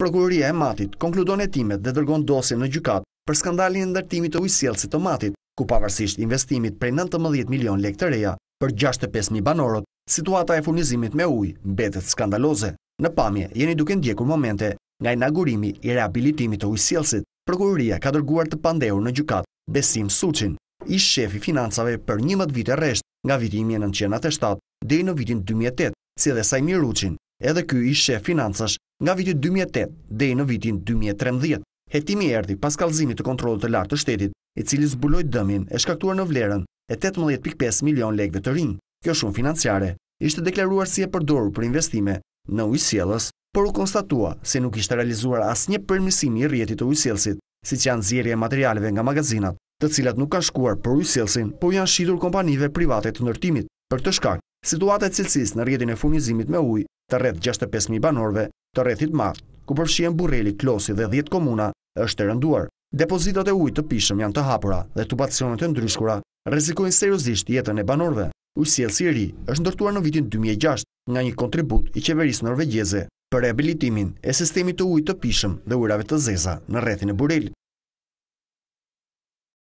Prokuroria e Matit konkludon hetimet dhe dërgon dosje në gjykat për skandalin e ndërtimit të ujësjellësit të Matit, ku pavarësisht investimit prej 19 milion lekë të reja për 65000 banorët, situata e furnizimit me ujë mbetet skandaloze. Në pamje jeni duke ndjekur momente nga inaugurimi i rehabilitimit të ujësjellësit. Prokuroria ka dërguar të pandehur në gjykat Besim Suçin, i shefi financave për 11 vite rresht nga viti 1997 deri në vitin 2008, si dhe Sajmi Ruçin, edhe ky i shef financash nga viti 2008 dhe i në vitin 2013. Hetimi erdi pas kalzimit të kontrolët të lartë të shtetit, i cili zbuloj dëmin e shkaktuar në vlerën e 18.5 milion legve të rinjë. Kjo shumë financiare ishte deklaruar si e përdoru për investime në ujësielës, por u konstatua se nuk ishte realizuar as një përmisimi i rjetit të ujësielësit, si që janë zjerje materialeve nga magazinat, të cilat nuk ka shkuar për ujësielësin, po janë shqitur kompanive private të nërtimit. Për të shkak, situatet cilsis në rjetin e funizimit me ujë të rreth 65.000 banorve të rrethit madh, ku përfshihen Burrelli, Klosi dhe 10 komuna, është e rënduar. Depozitat e ujit të pishëm janë të hapura dhe tubacionet e ndryshkura rrezikojnë seriozisht jetën e banorëve. Ujësjellësi i ri është ndërtuar në vitin 2006 nga një kontribut i qeverisë norvegjeze për rehabilitimin e sistemit të ujit të pishëm dhe ujrave të zeza në rrethin e Burrelit.